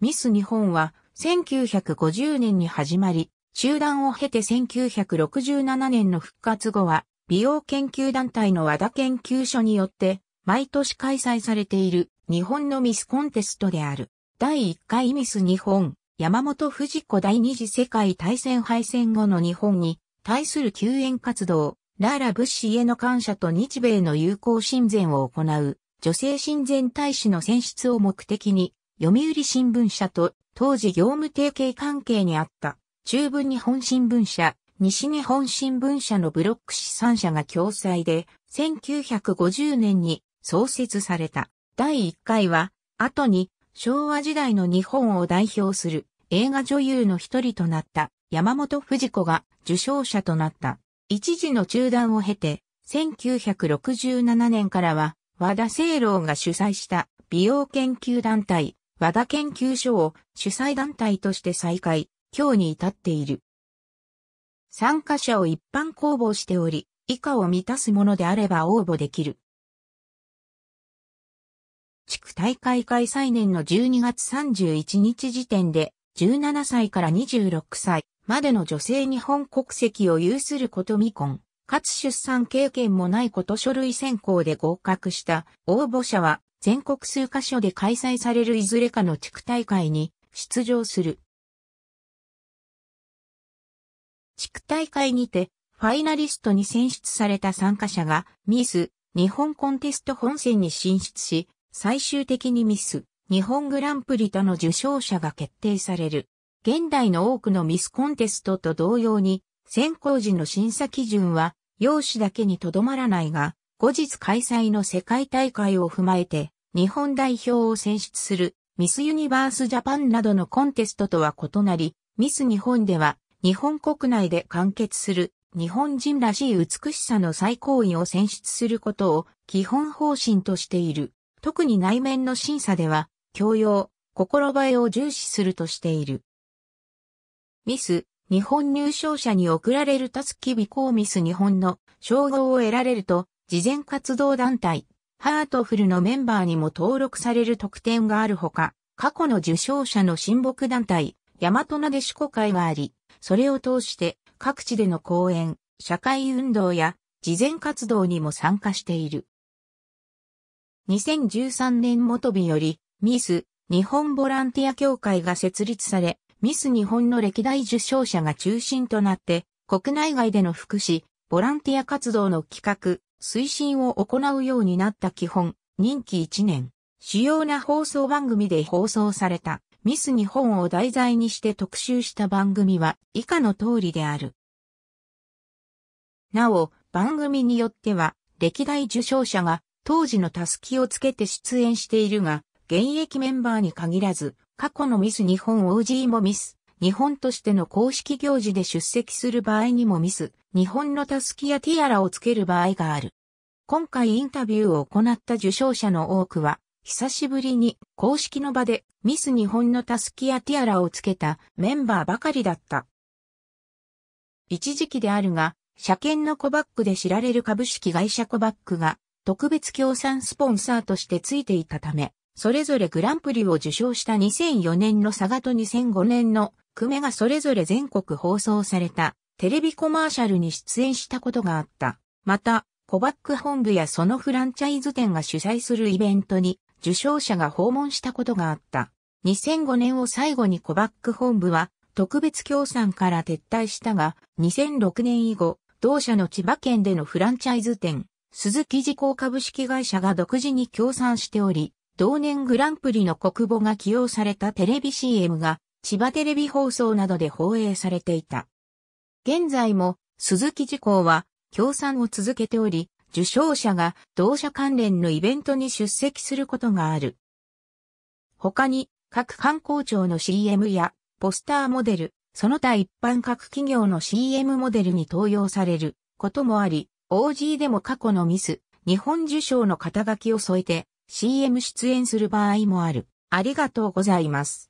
ミス日本は1950年に始まり、中断を経て1967年の復活後は、美容研究団体の和田研究所によって、毎年開催されている日本のミスコンテストである。第1回ミス日本、山本藤子第二次世界大戦敗戦後の日本に対する救援活動、ラーラ物資への感謝と日米の友好親善を行う、女性親善大使の選出を目的に、読売新聞社と当時業務提携関係にあった中文日本新聞社、西日本新聞社のブロック資産社が共催で1950年に創設された。第1回は後に昭和時代の日本を代表する映画女優の一人となった山本富士子が受賞者となった。一時の中断を経て、1967年からは和田清郎が主催した美容研究団体和田研究所を主催団体として再開、今日に至っている。参加者を一般公募しており、以下を満たすものであれば応募できる。地区大会開催年の12月31日時点で、17歳から26歳までの女性日本国籍を有すること未婚、かつ出産経験もないこと書類選考で合格した応募者は全国数カ所で開催されるいずれかの地区大会に出場する。地区大会にて、ファイナリストに選出された参加者が、ミス、日本コンテスト本戦に進出し、最終的にミス、日本グランプリとの受賞者が決定される。現代の多くのミスコンテストと同様に、選考時の審査基準は、容姿だけにとどまらないが、後日開催の世界大会を踏まえて、日本代表を選出するミスユニバースジャパンなどのコンテストとは異なり、ミス日本では日本国内で完結する日本人らしい美しさの最高位を選出することを基本方針としている。特に内面の審査では、教養、心映えを重視するとしている。ミス、日本入賞者に贈られるたすきコーミス日本の称号を得られると、慈善活動団体、ハートフルのメンバーにも登録される特典があるほか、過去の受賞者の親睦団体、大和ナデシコ会があり、それを通して各地での講演、社会運動や慈善活動にも参加している。2013年元日より、ミス、日本ボランティア協会が設立され、ミス日本の歴代受賞者が中心となって、国内外での福祉、ボランティア活動の企画、推進を行うようになった基本、任期1年、主要な放送番組で放送された、ミス日本を題材にして特集した番組は以下の通りである。なお、番組によっては、歴代受賞者が当時のたすきをつけて出演しているが、現役メンバーに限らず、過去のミス日本 OG もミス日本としての公式行事で出席する場合にもミス、日本のタスキやティアラをつける場合がある。今回インタビューを行った受賞者の多くは、久しぶりに公式の場でミス日本のタスキやティアラをつけたメンバーばかりだった。一時期であるが、車検のコバックで知られる株式会社コバックが特別協賛スポンサーとしてついていたため、それぞれグランプリを受賞した2004年の佐賀と2005年の久米がそれぞれ全国放送されたテレビコマーシャルに出演したことがあった。また、コバック本部やそのフランチャイズ店が主催するイベントに受賞者が訪問したことがあった。2005年を最後にコバック本部は特別協賛から撤退したが、2006年以後、同社の千葉県でのフランチャイズ店、鈴木事項株式会社が独自に協賛しており、同年グランプリの国母が起用されたテレビ CM が千葉テレビ放送などで放映されていた。現在も鈴木事項は協賛を続けており、受賞者が同社関連のイベントに出席することがある。他に各観光庁の CM やポスターモデル、その他一般各企業の CM モデルに登用されることもあり、OG でも過去のミス、日本受賞の肩書きを添えて CM 出演する場合もある。ありがとうございます。